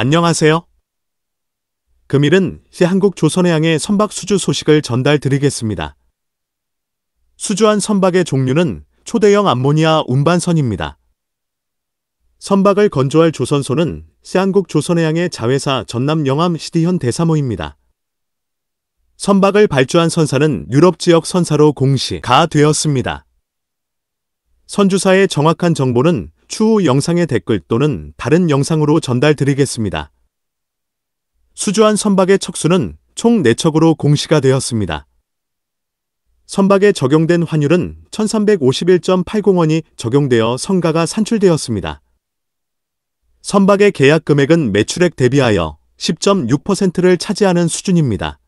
안녕하세요. 금일은 새 한국 조선해양의 선박 수주 소식을 전달드리겠습니다. 수주한 선박의 종류는 초대형 암모니아 운반선입니다. 선박을 건조할 조선소는 세한국 조선해양의 자회사 전남 영암 시디현 대사모입니다. 선박을 발주한 선사는 유럽 지역 선사로 공시가 되었습니다. 선주사의 정확한 정보는 추후 영상의 댓글 또는 다른 영상으로 전달드리겠습니다. 수주한 선박의 척수는 총 4척으로 공시가 되었습니다. 선박에 적용된 환율은 1351.80원이 적용되어 성가가 산출되었습니다. 선박의 계약 금액은 매출액 대비하여 10.6%를 차지하는 수준입니다.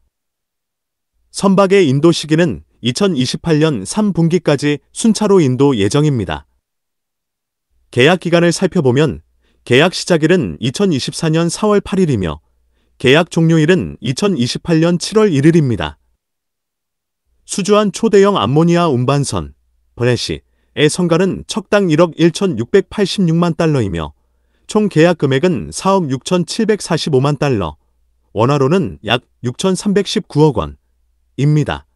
선박의 인도 시기는 2028년 3분기까지 순차로 인도 예정입니다. 계약 기간을 살펴보면 계약 시작일은 2024년 4월 8일이며 계약 종료일은 2028년 7월 1일입니다. 수주한 초대형 암모니아 운반선 버레시의 성가는 척당 1억 1,686만 달러이며 총 계약 금액은 4억 6,745만 달러, 원화로는 약 6,319억 원입니다.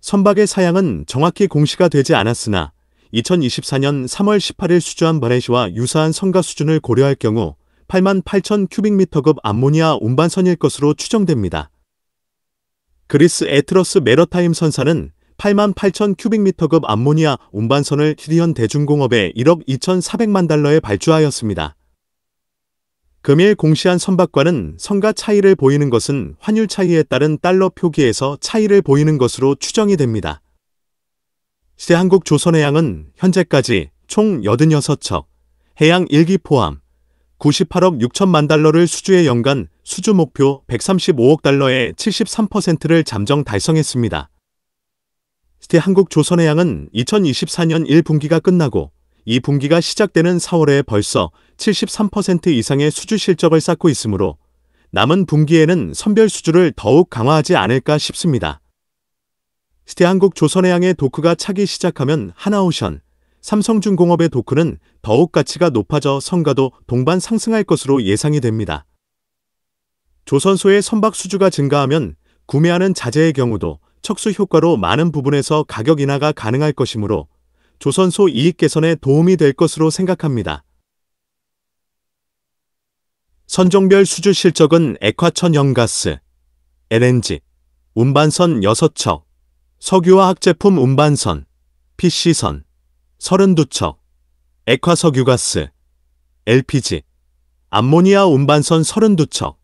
선박의 사양은 정확히 공시가 되지 않았으나 2024년 3월 18일 수주한 바렌시와 유사한 성가 수준을 고려할 경우 8만 8천 큐빅미터급 암모니아 운반선일 것으로 추정됩니다. 그리스 에트러스 메러타임 선사는 8만 8천 큐빅미터급 암모니아 운반선을 시리언 대중공업에 1억 2,400만 달러에 발주하였습니다. 금일 공시한 선박과는 성가 차이를 보이는 것은 환율 차이에 따른 달러 표기에서 차이를 보이는 것으로 추정이 됩니다. 새 한국 조선해양은 현재까지 총 86척, 해양 1기 포함 98억 6천만 달러를 수주해 연간 수주 목표 135억 달러의 73%를 잠정 달성했습니다. 스테 한국 조선해양은 2024년 1분기가 끝나고 2분기가 시작되는 4월에 벌써 73% 이상의 수주 실적을 쌓고 있으므로 남은 분기에는 선별 수주를 더욱 강화하지 않을까 싶습니다. 스테한국 조선해양의 도크가 차기 시작하면 하나오션, 삼성중공업의 도크는 더욱 가치가 높아져 성과도 동반 상승할 것으로 예상이 됩니다. 조선소의 선박 수주가 증가하면 구매하는 자재의 경우도 척수 효과로 많은 부분에서 가격 인하가 가능할 것이므로 조선소 이익 개선에 도움이 될 것으로 생각합니다. 선종별 수주 실적은 액화천 연가스, LNG, 운반선 6척, 석유화학 제품 운반선, PC선, 32척, 액화석유가스, LPG, 암모니아 운반선 32척,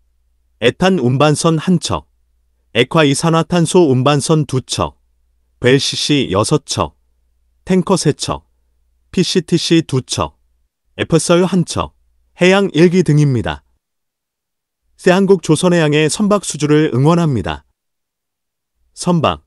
에탄 운반선 1척, 액화이산화탄소 운반선 2척, 벨CC 6척, 탱커 3척, PCTC 2척, 에퍼썰 1척, 해양 1기 등입니다. 새한국 조선해양의 선박 수주를 응원합니다. 선박